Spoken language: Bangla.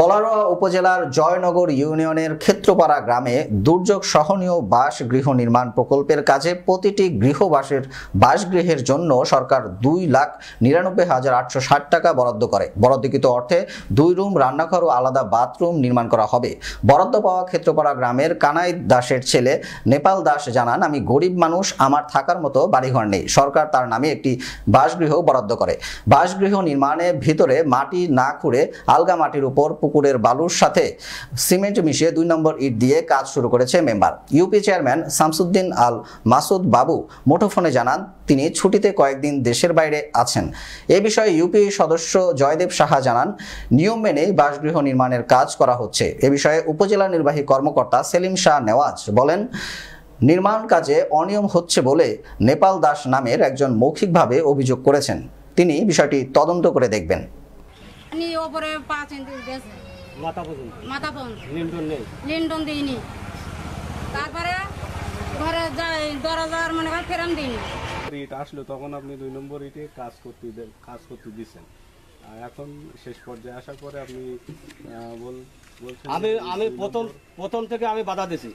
কলারোয়া উপজেলার জয়নগর ইউনিয়নের ক্ষেত্রপাড়া গ্রামে দুর্যোগ সহনীয় বাস গৃহ নির্মাণ প্রকল্পের কাজে প্রতিটি গৃহবাসের বাসগৃহের জন্য সরকার দুই লাখ নিরানব্বই হাজার আটশো ষাট টাকা বরাদ্দ করে বরাদ্দকৃত অর্থে দুই রুম রান্নাঘর ও আলাদা বাথরুম নির্মাণ করা হবে বরাদ্দ পাওয়া ক্ষেত্রপাড়া গ্রামের কানাই দাসের ছেলে নেপাল দাস জানান আমি গরিব মানুষ আমার থাকার মতো বাড়িঘর নেই সরকার তার নামে একটি বাসগৃহ বরাদ্দ করে বাসগৃহ নির্মাণে ভিতরে মাটি না খুঁড়ে আলগা মাটির উপর পুকুরের বালুর সাথে সিমেন্ট মিশিয়ে দুই নম্বর ইট দিয়ে কাজ শুরু করেছে member UP chairman Shamsuddin Al Masud Babu মুঠোফোনে জানান তিনি ছুটিতে কয়েকদিন দেশের বাইরে আছেন এ বিষয়ে ইউপি সদস্য জয়দেব সাহা জানান নিয়ম মেনেই বাসগৃহ নির্মাণের কাজ করা হচ্ছে এ বিষয়ে উপজেলা নির্বাহী কর্মকর্তা সেলিম শাহ নেওয়াজ বলেন নির্মাণ কাজে অনিয়ম হচ্ছে বলে নেপাল দাস নামের একজন মৌখিকভাবে অভিযোগ করেছেন তিনি বিষয়টি তদন্ত করে দেখবেন ওপরে পাঁচ মাথা মাথা লিন্টন নেই লিন্টন দিইনি তারপরে ঘরে হয় রিট আসলো তখন আপনি দুই নম্বর কাজ করতে কাজ করতে দিচ্ছেন এখন শেষ পর্যায়ে আপনি আমি আমি প্রথম প্রথম থেকে আমি বাধা দিছি